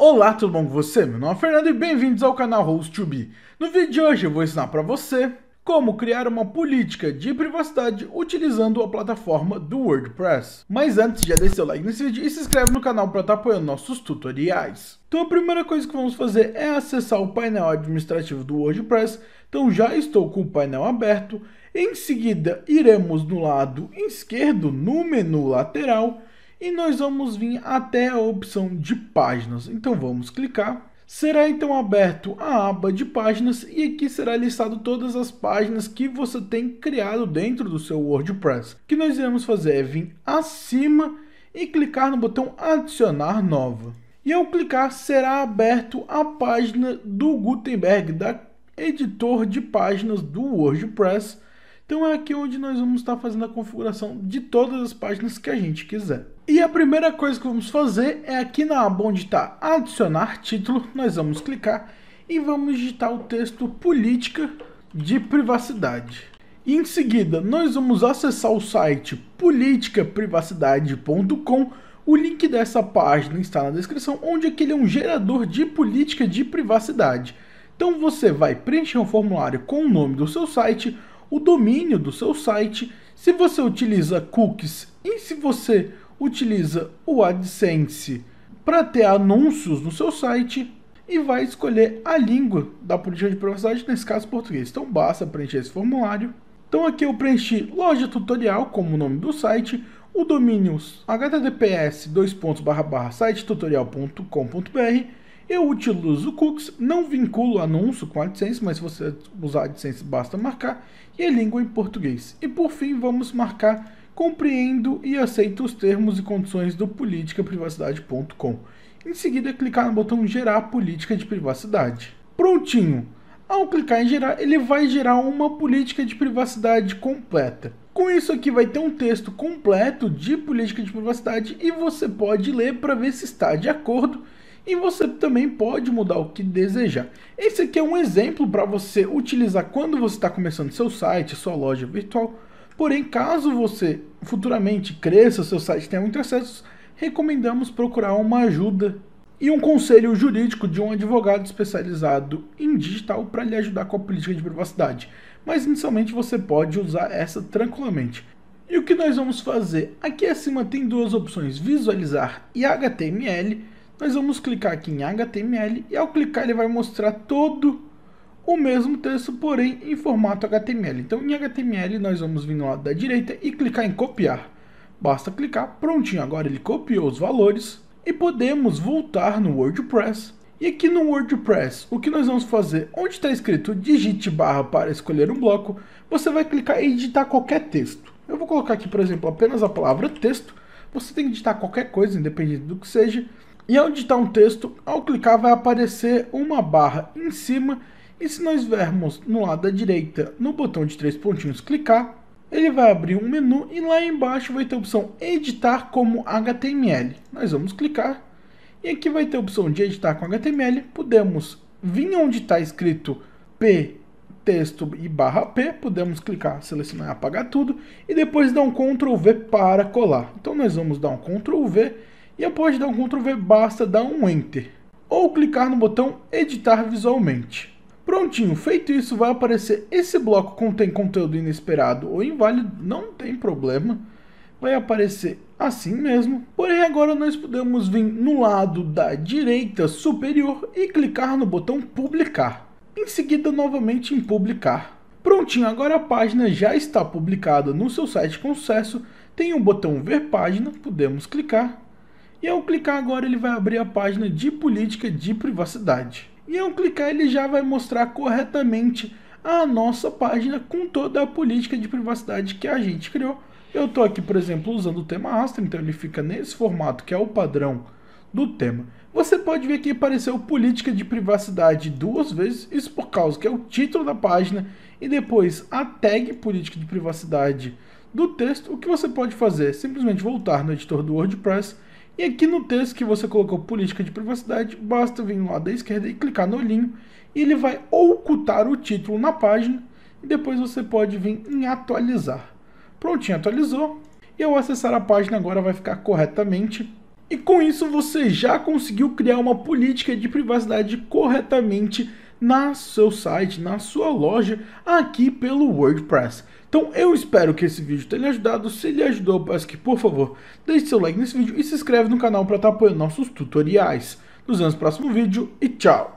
Olá, tudo bom com você? Meu nome é Fernando e bem-vindos ao canal Host 2 b No vídeo de hoje eu vou ensinar para você como criar uma política de privacidade utilizando a plataforma do WordPress. Mas antes, já deixa seu like nesse vídeo e se inscreve no canal para estar tá apoiando nossos tutoriais. Então a primeira coisa que vamos fazer é acessar o painel administrativo do WordPress. Então já estou com o painel aberto. Em seguida, iremos no lado esquerdo, no menu lateral, e nós vamos vir até a opção de páginas. Então vamos clicar. Será então aberto a aba de páginas e aqui será listado todas as páginas que você tem criado dentro do seu WordPress. O que nós iremos fazer é vir acima e clicar no botão adicionar nova. E ao clicar será aberto a página do Gutenberg, da editor de páginas do WordPress. Então é aqui onde nós vamos estar fazendo a configuração de todas as páginas que a gente quiser. E a primeira coisa que vamos fazer é aqui na aba onde está adicionar título, nós vamos clicar e vamos digitar o texto política de privacidade. em seguida, nós vamos acessar o site politicaprivacidade.com. O link dessa página está na descrição, onde aquele é um gerador de política de privacidade. Então você vai preencher um formulário com o nome do seu site, o domínio do seu site, se você utiliza cookies e se você utiliza o AdSense para ter anúncios no seu site e vai escolher a língua da política de privacidade, nesse caso português. Então basta preencher esse formulário. Então aqui eu preenchi loja tutorial como o nome do site, o domínio https sitetutorial.com.br eu utilizo cookies, não vinculo anúncio com AdSense, mas se você usar AdSense basta marcar, e a língua em português. E por fim, vamos marcar Compreendo e aceito os termos e condições do politicaprivacidade.com. Em seguida, clicar no botão Gerar Política de Privacidade. Prontinho! Ao clicar em gerar, ele vai gerar uma política de privacidade completa. Com isso aqui vai ter um texto completo de política de privacidade e você pode ler para ver se está de acordo e você também pode mudar o que desejar. Esse aqui é um exemplo para você utilizar quando você está começando seu site, sua loja virtual, Porém, caso você futuramente cresça, seu site tenha muitos acessos, recomendamos procurar uma ajuda e um conselho jurídico de um advogado especializado em digital para lhe ajudar com a política de privacidade. Mas inicialmente você pode usar essa tranquilamente. E o que nós vamos fazer? Aqui acima tem duas opções, visualizar e HTML. Nós vamos clicar aqui em HTML e ao clicar ele vai mostrar todo o mesmo texto, porém em formato HTML. Então, em HTML, nós vamos vir no lado da direita e clicar em copiar. Basta clicar, prontinho, agora ele copiou os valores e podemos voltar no WordPress. E aqui no WordPress, o que nós vamos fazer? Onde está escrito digite barra para escolher um bloco, você vai clicar e editar qualquer texto. Eu vou colocar aqui, por exemplo, apenas a palavra texto. Você tem que digitar qualquer coisa, independente do que seja. E ao digitar um texto, ao clicar vai aparecer uma barra em cima e se nós vermos no lado da direita, no botão de três pontinhos, clicar, ele vai abrir um menu e lá embaixo vai ter a opção editar como HTML. Nós vamos clicar e aqui vai ter a opção de editar com HTML. Podemos vir onde está escrito P, texto e barra P, podemos clicar, selecionar apagar tudo e depois dar um Ctrl V para colar. Então nós vamos dar um Ctrl V e após dar um Ctrl V basta dar um Enter ou clicar no botão editar visualmente. Prontinho, feito isso, vai aparecer esse bloco contém conteúdo inesperado ou inválido, não tem problema. Vai aparecer assim mesmo. Porém, agora nós podemos vir no lado da direita superior e clicar no botão publicar. Em seguida, novamente em publicar. Prontinho, agora a página já está publicada no seu site com sucesso. Tem o um botão ver página, podemos clicar. E ao clicar agora ele vai abrir a página de política de privacidade. E ao clicar ele já vai mostrar corretamente a nossa página com toda a política de privacidade que a gente criou. Eu estou aqui, por exemplo, usando o tema Astro, então ele fica nesse formato que é o padrão do tema. Você pode ver que apareceu política de privacidade duas vezes, isso por causa que é o título da página e depois a tag política de privacidade do texto. O que você pode fazer é simplesmente voltar no editor do WordPress e aqui no texto que você colocou política de privacidade, basta vir lá da esquerda e clicar no olhinho, e ele vai ocultar o título na página, e depois você pode vir em atualizar. Prontinho, atualizou. E ao acessar a página agora vai ficar corretamente. E com isso você já conseguiu criar uma política de privacidade corretamente na seu site, na sua loja, aqui pelo WordPress. Então eu espero que esse vídeo tenha ajudado, se ele ajudou eu peço que por favor deixe seu like nesse vídeo e se inscreve no canal para estar tá apoiando nossos tutoriais. Nos vemos no próximo vídeo e tchau!